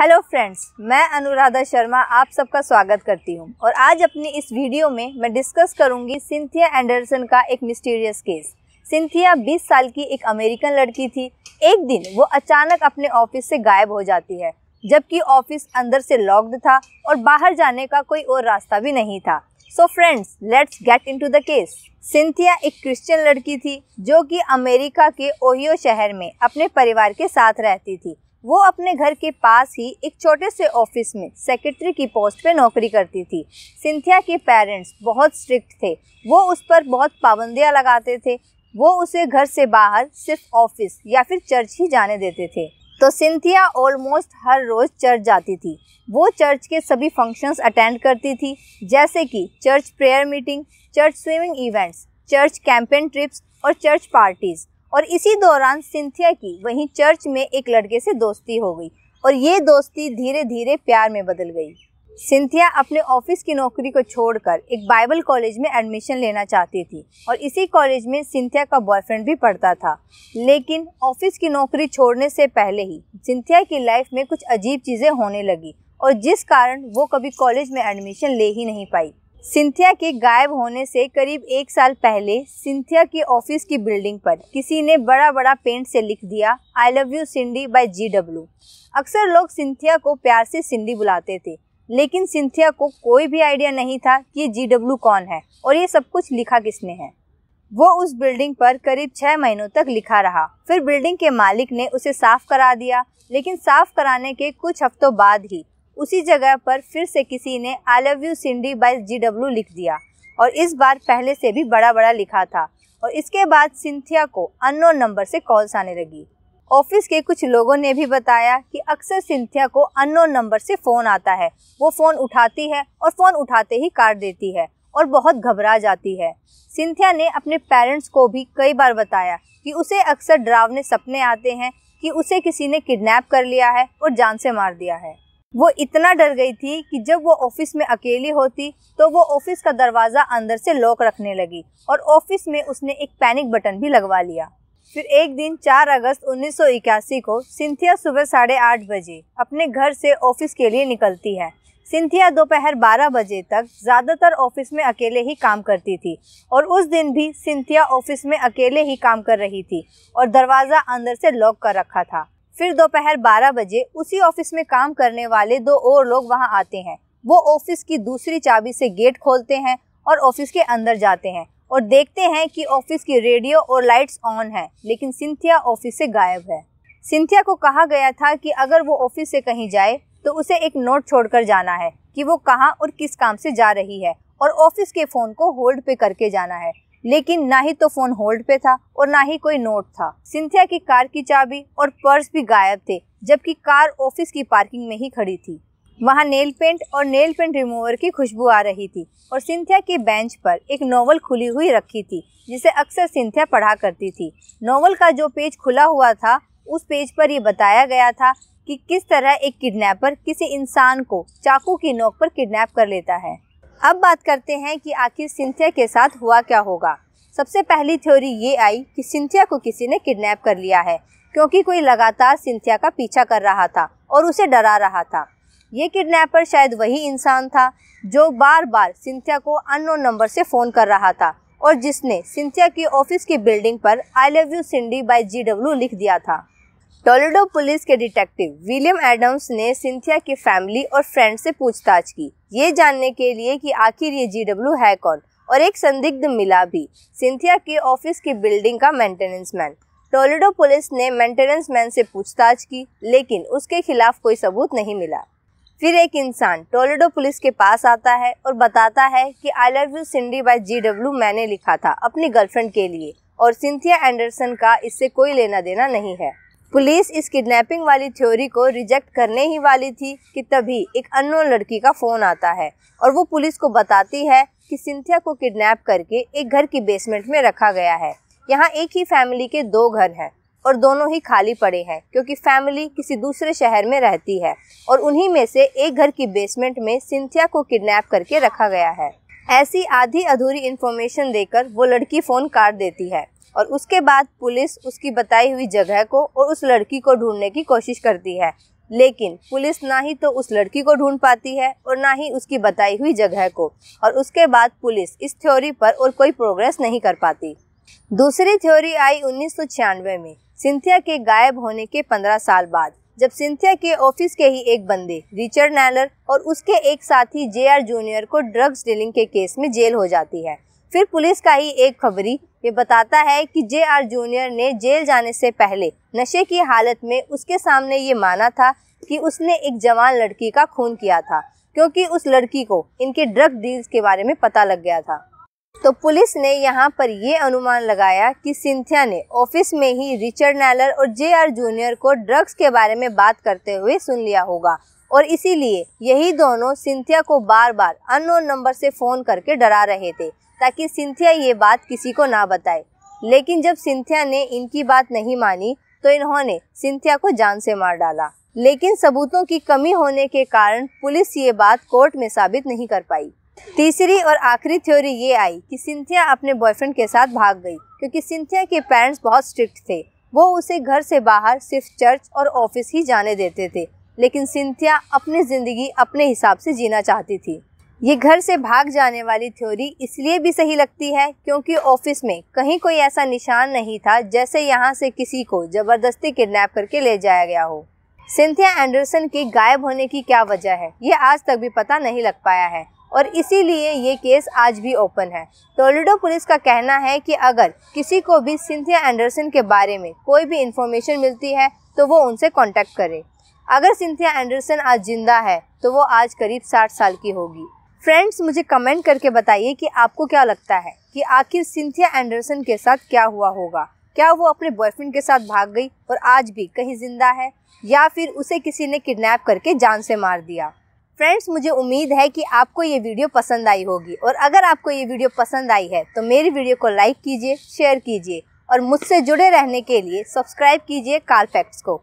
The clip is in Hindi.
हेलो फ्रेंड्स मैं अनुराधा शर्मा आप सबका स्वागत करती हूं और आज अपनी इस वीडियो में मैं डिस्कस करूंगी सिंथिया एंडरसन का एक मिस्टीरियस केस सिंथिया 20 साल की एक अमेरिकन लड़की थी एक दिन वो अचानक अपने ऑफिस से गायब हो जाती है जबकि ऑफिस अंदर से लॉक्ड था और बाहर जाने का कोई और रास्ता भी नहीं था so friends let's get in the case Cynthia एक क्रिश्चियन लड़की थी जो कि अमेरिका के ओहियो शहर में अपने परिवार के साथ रहती थी वो अपने घर के पास ही एक छोटे से ऑफिस में सेक्रेटरी की पोस्ट पे नौकरी करती थी सिंथिया के पेरेंट्स बहुत स्ट्रिक्ट थे वो उस पर बहुत पाबंदियाँ लगाते थे वो उसे घर से बाहर सिर्फ ऑफिस या फिर चर्च ही जाने देते थे तो सिंथिया ऑलमोस्ट हर रोज़ चर्च जाती थी वो चर्च के सभी फंक्शंस अटेंड करती थी जैसे कि church prayer meeting church swimming events church campaign trips और चर्च पार्टीज़ और इसी दौरान सिंथिया की वहीं चर्च में एक लड़के से दोस्ती हो गई और ये दोस्ती धीरे धीरे प्यार में बदल गई सिंथिया अपने ऑफिस की नौकरी को छोड़कर एक बाइबल कॉलेज में एडमिशन लेना चाहती थी और इसी कॉलेज में सिंथिया का बॉयफ्रेंड भी पढ़ता था लेकिन ऑफिस की नौकरी छोड़ने से पहले ही सिंथिया की लाइफ में कुछ अजीब चीज़ें होने लगी और जिस कारण वो कभी कॉलेज में एडमिशन ले ही नहीं पाई सिंथिया के गायब होने से करीब एक साल पहले सिंथिया के ऑफिस की बिल्डिंग पर किसी ने बड़ा बड़ा पेंट से लिख दिया I love you Cindy by G W अक्सर लोग सिंथिया को प्यार से सिंडी बुलाते थे लेकिन सिंथिया को कोई भी आइडिया नहीं था कि जी डब्ल्यू कौन है और ये सब कुछ लिखा किसने है वो उस बिल्डिंग पर करीब छः महीनों तक लिखा रहा फिर बिल्डिंग के मालिक ने उसे साफ करा दिया लेकिन साफ कराने के कुछ हफ्तों बाद ही उसी जगह पर फिर से किसी ने I love you Cindy by G W लिख दिया और इस बार पहले से भी बड़ा बड़ा लिखा था और इसके बाद सिंथिया को अननोन नंबर से कॉल्स आने लगी ऑफिस के कुछ लोगों ने भी बताया कि अक्सर सिंथिया को अननोन नंबर से फ़ोन आता है वो फ़ोन उठाती है और फ़ोन उठाते ही काट देती है और बहुत घबरा जाती है सिंथिया ने अपने पेरेंट्स को भी कई बार बताया कि उसे अक्सर डरावने सपने आते हैं कि उसे किसी ने किडनैप कर लिया है और जान से मार दिया है वो इतना डर गई थी कि जब वो ऑफिस में अकेली होती तो वो ऑफिस का दरवाज़ा अंदर से लॉक रखने लगी और ऑफिस में उसने एक पैनिक बटन भी लगवा लिया फिर एक दिन 4 अगस्त 1981 को सिंथिया सुबह साढ़े आठ बजे अपने घर से ऑफिस के लिए निकलती है सिंथिया दोपहर 12 बजे तक ज़्यादातर ऑफिस में अकेले ही काम करती थी और उस दिन भी सिंथिया ऑफिस में अकेले ही काम कर रही थी और दरवाज़ा अंदर से लॉक कर रखा था फिर दोपहर 12 बजे उसी ऑफिस में काम करने वाले दो और लोग वहां आते हैं वो ऑफिस की दूसरी चाबी से गेट खोलते हैं और ऑफिस के अंदर जाते हैं और देखते हैं कि ऑफिस की रेडियो और लाइट्स ऑन है लेकिन सिंथिया ऑफिस से गायब है सिंथिया को कहा गया था कि अगर वो ऑफिस से कहीं जाए तो उसे एक नोट छोड़कर जाना है कि वो कहाँ और किस काम से जा रही है और ऑफिस के फ़ोन को होल्ड पे करके जाना है लेकिन ना ही तो फोन होल्ड पे था और ना ही कोई नोट था सिंथिया की कार की चाबी और पर्स भी गायब थे जबकि कार ऑफिस की पार्किंग में ही खड़ी थी वहाँ नेल पेंट और नेल पेंट रिमूवर की खुशबू आ रही थी और सिंथिया की बेंच पर एक नोवेल खुली हुई रखी थी जिसे अक्सर सिंथिया पढ़ा करती थी नोवेल का जो पेज खुला हुआ था उस पेज पर यह बताया गया था कि किस तरह एक किडनैपर किसी इंसान को चाकू की नोक पर किडनैप कर लेता है अब बात करते हैं कि आखिर सिंथिया के साथ हुआ क्या होगा सबसे पहली थ्योरी ये आई कि सिंथिया को किसी ने किडनैप कर लिया है क्योंकि कोई लगातार सिंथिया का पीछा कर रहा था और उसे डरा रहा था ये किडनैपर शायद वही इंसान था जो बार बार सिंथिया को अननोन नंबर से फ़ोन कर रहा था और जिसने सिंथिया की ऑफिस की बिल्डिंग पर I love you Cindy by G W लिख दिया था टोलेडो पुलिस के डिटेक्टिव विलियम एडम्स ने सिंथिया की फैमिली और फ्रेंड से पूछताछ की ये जानने के लिए कि आखिर ये जी है कौन और एक संदिग्ध मिला भी सिंथिया के ऑफिस की बिल्डिंग का मेंटेनेंस मैन टोलेडो पुलिस ने मेंटेनेंस मैन से पूछताछ की लेकिन उसके खिलाफ कोई सबूत नहीं मिला फिर एक इंसान टोलेडो पुलिस के पास आता है और बताता है कि I love you Cindy by G W मैंने लिखा था अपनी गर्लफ्रेंड के लिए और सिंथिया एंडरसन का इससे कोई लेना देना नहीं है पुलिस इस किडनैपिंग वाली थ्योरी को रिजेक्ट करने ही वाली थी कि तभी एक अननोन लड़की का फ़ोन आता है और वो पुलिस को बताती है कि सिंथिया को किडनैप करके एक घर की बेसमेंट में रखा गया है यहाँ एक ही फैमिली के दो घर हैं और दोनों ही खाली पड़े हैं क्योंकि फैमिली किसी दूसरे शहर में रहती है और उन्हीं में से एक घर की बेसमेंट में सिंथिया को किडनैप करके रखा गया है ऐसी आधी अधूरी इन्फॉर्मेशन देकर वो लड़की फ़ोन काट देती है और उसके बाद पुलिस उसकी बताई हुई जगह को और उस लड़की को ढूंढने की कोशिश करती है लेकिन पुलिस ना ही तो उस लड़की को ढूंढ पाती है और ना ही उसकी बताई हुई जगह को और उसके बाद पुलिस इस थ्योरी पर और कोई प्रोग्रेस नहीं कर पाती दूसरी थ्योरी आई उन्नीस में सिंथिया के गायब होने के पंद्रह साल बाद जब सिंथिया के ऑफिस के ही एक बंदे रिचर्ड नैलर और उसके एक साथी जे आर जूनियर को ड्रग्स डीलिंग के केस में जेल हो जाती है फिर पुलिस का ही एक खबरी ये बताता है कि जे आर जूनियर ने जेल जाने से पहले नशे की हालत में उसके सामने ये माना था कि उसने एक जवान लड़की का खून किया था क्योंकि उस लड़की को इनके ड्रग डील्स के बारे में पता लग गया था तो पुलिस ने यहाँ पर यह अनुमान लगाया कि सिंथिया ने ऑफिस में ही रिचर्ड नैलर और जे आर जूनियर को ड्रग्स के बारे में बात करते हुए सुन लिया होगा और इसीलिए यही दोनों सिंथिया को बार बार अननोन नंबर से फ़ोन करके डरा रहे थे ताकि सिंथिया ये बात किसी को ना बताए लेकिन जब सिंथिया ने इनकी बात नहीं मानी तो इन्होंने सिंथिया को जान से मार डाला लेकिन सबूतों की कमी होने के कारण पुलिस ये बात कोर्ट में साबित नहीं कर पाई तीसरी और आखिरी थ्योरी ये आई कि सिंथिया अपने बॉयफ्रेंड के साथ भाग गई क्योंकि सिंथिया के पेरेंट्स बहुत स्ट्रिक्ट थे वो उसे घर से बाहर सिर्फ चर्च और ऑफिस ही जाने देते थे लेकिन सिंथिया अपनी ज़िंदगी अपने हिसाब से जीना चाहती थी ये घर से भाग जाने वाली थ्योरी इसलिए भी सही लगती है क्योंकि ऑफिस में कहीं कोई ऐसा निशान नहीं था जैसे यहाँ से किसी को जबरदस्ती किडनैप करके ले जाया गया हो सिंथिया एंडरसन के गायब होने की क्या वजह है ये आज तक भी पता नहीं लग पाया है और इसीलिए ये केस आज भी ओपन है टोलिडो पुलिस का कहना है कि अगर किसी को भी सिंथिया एंडरसन के बारे में कोई भी इंफॉर्मेशन मिलती है तो वो उनसे कॉन्टेक्ट करे अगर सिंथिया एंडरसन आज जिंदा है तो वो आज करीब साठ साल की होगी फ्रेंड्स मुझे कमेंट करके बताइए कि आपको क्या लगता है कि आखिर सिंथिया एंडरसन के साथ क्या हुआ होगा क्या वो अपने बॉयफ्रेंड के साथ भाग गई और आज भी कहीं जिंदा है या फिर उसे किसी ने किडनैप करके जान से मार दिया फ्रेंड्स मुझे उम्मीद है कि आपको ये वीडियो पसंद आई होगी और अगर आपको ये वीडियो पसंद आई है तो मेरी वीडियो को लाइक कीजिए शेयर कीजिए और मुझसे जुड़े रहने के लिए सब्सक्राइब कीजिए कार फैक्ट्स को